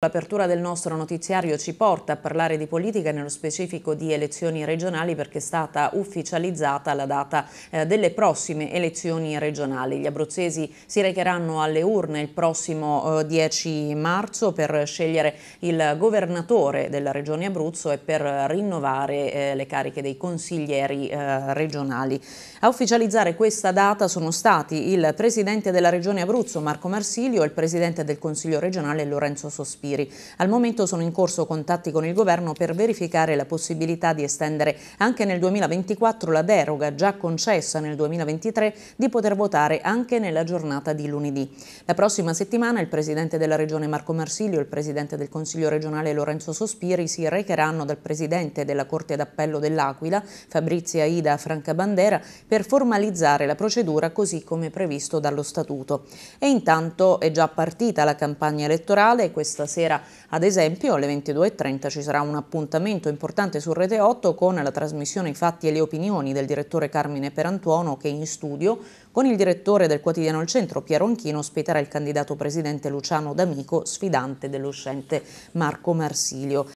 L'apertura del nostro notiziario ci porta a parlare di politica, nello specifico di elezioni regionali perché è stata ufficializzata la data eh, delle prossime elezioni regionali. Gli abruzzesi si recheranno alle urne il prossimo 10 eh, marzo per scegliere il governatore della regione Abruzzo e per rinnovare eh, le cariche dei consiglieri regionali. A ufficializzare questa data sono stati il presidente della regione Abruzzo Marco Marsilio e il presidente del Consiglio regionale Lorenzo Sospino. Spiri. Al momento sono in corso contatti con il governo per verificare la possibilità di estendere anche nel 2024 la deroga già concessa nel 2023 di poter votare anche nella giornata di lunedì. La prossima settimana il presidente della regione Marco Marsilio e il presidente del Consiglio regionale Lorenzo Sospiri si recheranno dal presidente della Corte d'Appello dell'Aquila, Fabrizia Ida Francabandera, per formalizzare la procedura così come previsto dallo Statuto. E intanto è già partita la campagna elettorale e questa settimana sera ad esempio alle 22.30 ci sarà un appuntamento importante su Rete 8 con la trasmissione I fatti e le opinioni del direttore Carmine Perantuono che in studio con il direttore del quotidiano Il Centro Piero Anchino ospiterà il candidato presidente Luciano D'Amico sfidante dell'uscente Marco Marsilio.